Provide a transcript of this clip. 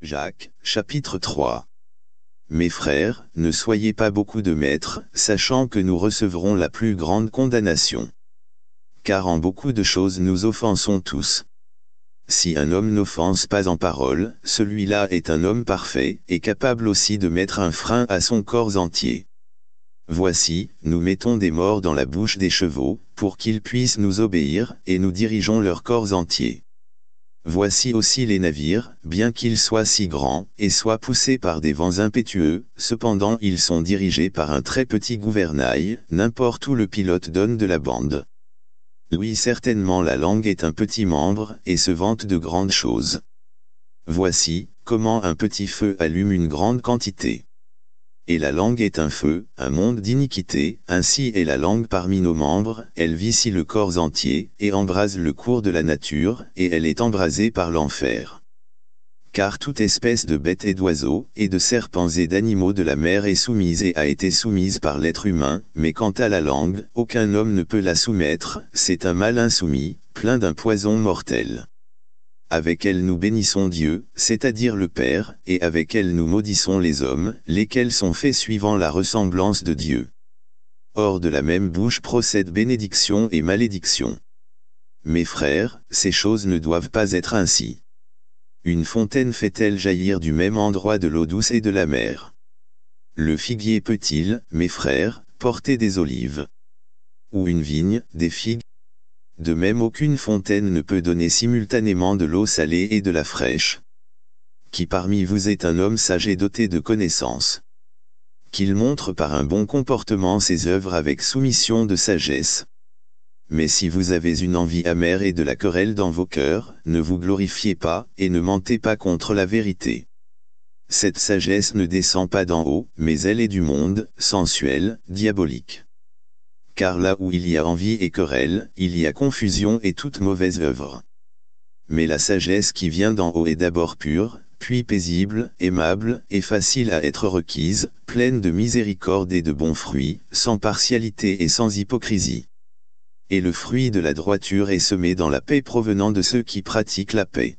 Jacques, chapitre 3 Mes frères, ne soyez pas beaucoup de maîtres, sachant que nous recevrons la plus grande condamnation. Car en beaucoup de choses nous offensons tous. Si un homme n'offense pas en parole, celui-là est un homme parfait, et capable aussi de mettre un frein à son corps entier. Voici, nous mettons des morts dans la bouche des chevaux, pour qu'ils puissent nous obéir, et nous dirigeons leurs corps entiers. Voici aussi les navires, bien qu'ils soient si grands, et soient poussés par des vents impétueux, cependant ils sont dirigés par un très petit gouvernail, n'importe où le pilote donne de la bande. Oui certainement la langue est un petit membre, et se vante de grandes choses. Voici, comment un petit feu allume une grande quantité. Et la langue est un feu, un monde d'iniquité, ainsi est la langue parmi nos membres, elle vicie le corps entier, et embrase le cours de la nature, et elle est embrasée par l'enfer. Car toute espèce de bêtes et d'oiseaux, et de serpents et d'animaux de la mer est soumise et a été soumise par l'être humain, mais quant à la langue, aucun homme ne peut la soumettre, c'est un mal insoumis, plein d'un poison mortel avec elle nous bénissons Dieu, c'est-à-dire le Père, et avec elle nous maudissons les hommes, lesquels sont faits suivant la ressemblance de Dieu. Hors de la même bouche procèdent bénédiction et malédiction. Mes frères, ces choses ne doivent pas être ainsi. Une fontaine fait-elle jaillir du même endroit de l'eau douce et de la mer Le figuier peut-il, mes frères, porter des olives Ou une vigne, des figues de même aucune fontaine ne peut donner simultanément de l'eau salée et de la fraîche. Qui parmi vous est un homme sage et doté de connaissances Qu'il montre par un bon comportement ses œuvres avec soumission de sagesse. Mais si vous avez une envie amère et de la querelle dans vos cœurs, ne vous glorifiez pas, et ne mentez pas contre la vérité. Cette sagesse ne descend pas d'en haut, mais elle est du monde, sensuelle, diabolique car là où il y a envie et querelle, il y a confusion et toute mauvaise œuvre. Mais la sagesse qui vient d'en haut est d'abord pure, puis paisible, aimable et facile à être requise, pleine de miséricorde et de bons fruits, sans partialité et sans hypocrisie. Et le fruit de la droiture est semé dans la paix provenant de ceux qui pratiquent la paix.